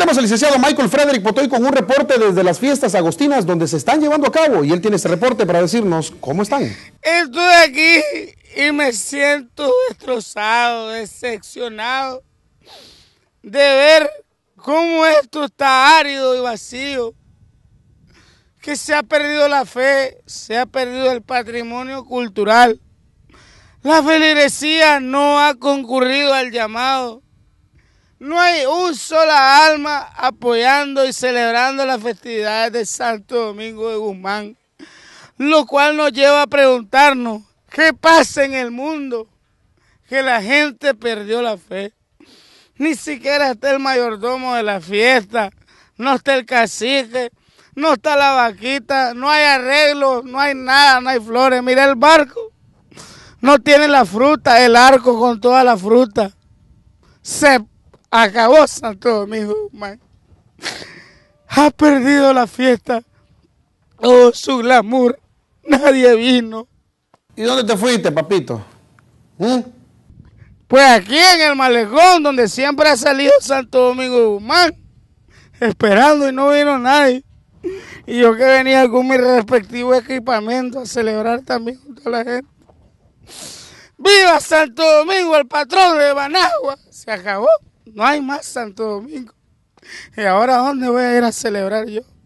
Tenemos al licenciado Michael Frederick Potoy con un reporte desde las fiestas agostinas donde se están llevando a cabo y él tiene este reporte para decirnos cómo están. Estoy aquí y me siento destrozado, decepcionado de ver cómo esto está árido y vacío, que se ha perdido la fe, se ha perdido el patrimonio cultural. La feligresía no ha concurrido al llamado no hay un sola alma apoyando y celebrando las festividades de Santo Domingo de Guzmán, lo cual nos lleva a preguntarnos qué pasa en el mundo, que la gente perdió la fe. Ni siquiera está el mayordomo de la fiesta, no está el cacique, no está la vaquita, no hay arreglos, no hay nada, no hay flores. Mira el barco, no tiene la fruta, el arco con toda la fruta. Se Acabó Santo Domingo Guzmán. Ha perdido la fiesta. Oh, su glamour. Nadie vino. ¿Y dónde te fuiste, papito? ¿Eh? Pues aquí en el malecón, donde siempre ha salido Santo Domingo Guzmán, esperando y no vino nadie. Y yo que venía con mi respectivo equipamiento a celebrar también junto a la gente. ¡Viva Santo Domingo, el patrón de Managua! Se acabó no hay más Santo Domingo. ¿Y ahora dónde voy a ir a celebrar yo?